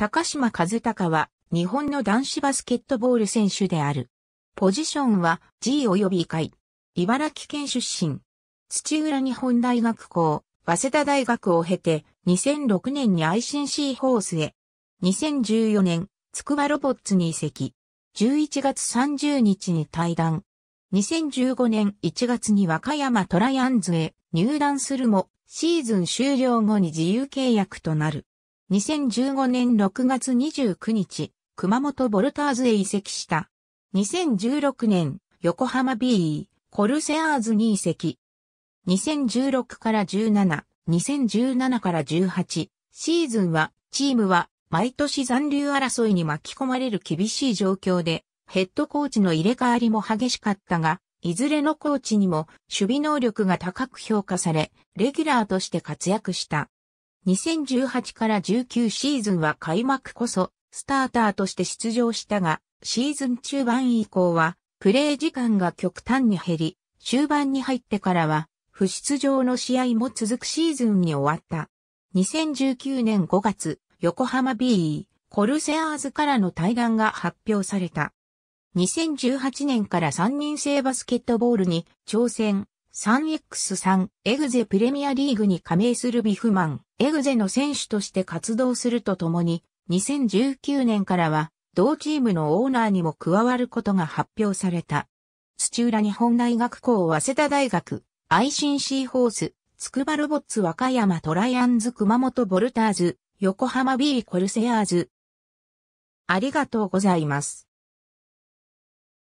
高島和孝は日本の男子バスケットボール選手である。ポジションは G 及び会。茨城県出身。土浦日本大学校、早稲田大学を経て2006年に ICC ホースへ。2014年、つくばロボッツに移籍。11月30日に退団。2015年1月に和歌山トライアンズへ入団するも、シーズン終了後に自由契約となる。2015年6月29日、熊本ボルターズへ移籍した。2016年、横浜 b コルセアーズに移籍。2016から17、2017から18、シーズンは、チームは、毎年残留争いに巻き込まれる厳しい状況で、ヘッドコーチの入れ替わりも激しかったが、いずれのコーチにも守備能力が高く評価され、レギュラーとして活躍した。2018から19シーズンは開幕こそ、スターターとして出場したが、シーズン中盤以降は、プレー時間が極端に減り、終盤に入ってからは、不出場の試合も続くシーズンに終わった。2019年5月、横浜 b コルセアーズからの対談が発表された。2018年から3人制バスケットボールに挑戦、3X3 エグゼプレミアリーグに加盟するビフマン、エグゼの選手として活動するとともに、2019年からは同チームのオーナーにも加わることが発表された。土浦日本大学校早稲田大学、ICC ホース、つくばロボッツ和歌山トライアンズ熊本ボルターズ、横浜 B コルセアーズ。ありがとうございます。